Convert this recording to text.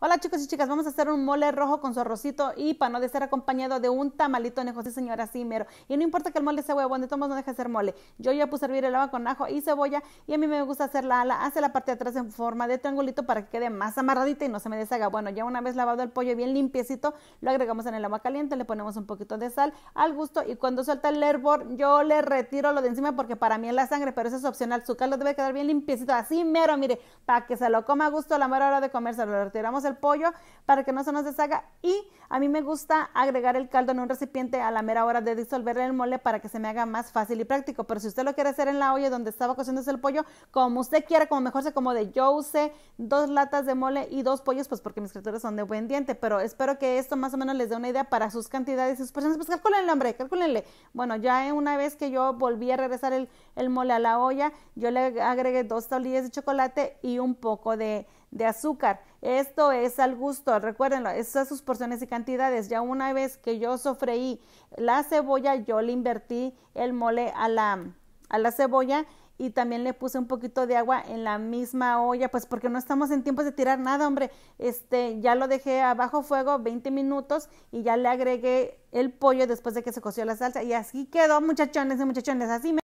Hola chicos y chicas, vamos a hacer un mole rojo con su arrocito y no de ser acompañado de un tamalito de sí señora, así mero. Y no importa que el mole sea huevón, de todos no deja de ser mole. Yo ya puse a hervir el agua con ajo y cebolla y a mí me gusta hacer la ala hace la parte de atrás en forma de triangulito para que quede más amarradita y no se me deshaga. Bueno, ya una vez lavado el pollo bien limpiecito, lo agregamos en el agua caliente, le ponemos un poquito de sal al gusto y cuando suelta el hervor yo le retiro lo de encima porque para mí es la sangre, pero eso es opcional. Su caldo debe quedar bien limpiecito, así mero, mire, para que se lo coma a gusto la mera hora de comer, se lo retiramos el pollo para que no se nos deshaga y a mí me gusta agregar el caldo en un recipiente a la mera hora de disolver el mole para que se me haga más fácil y práctico. Pero si usted lo quiere hacer en la olla donde estaba cociéndose el pollo, como usted quiera, como mejor se acomode. Yo usé dos latas de mole y dos pollos, pues porque mis criaturas son de buen diente. Pero espero que esto más o menos les dé una idea para sus cantidades y sus personas, Pues cálculenle hombre, cálculenle, Bueno, ya una vez que yo volví a regresar el, mole a la olla, yo le agregué dos tablillas de chocolate y un poco de, de azúcar. Esto es al gusto, recuérdenlo, esas sus porciones y cantidades. Ya una vez que yo sofreí la cebolla, yo le invertí el mole a la, a la cebolla y también le puse un poquito de agua en la misma olla, pues porque no estamos en tiempos de tirar nada, hombre. Este, ya lo dejé a bajo fuego 20 minutos y ya le agregué el pollo después de que se coció la salsa y así quedó, muchachones y muchachones, así me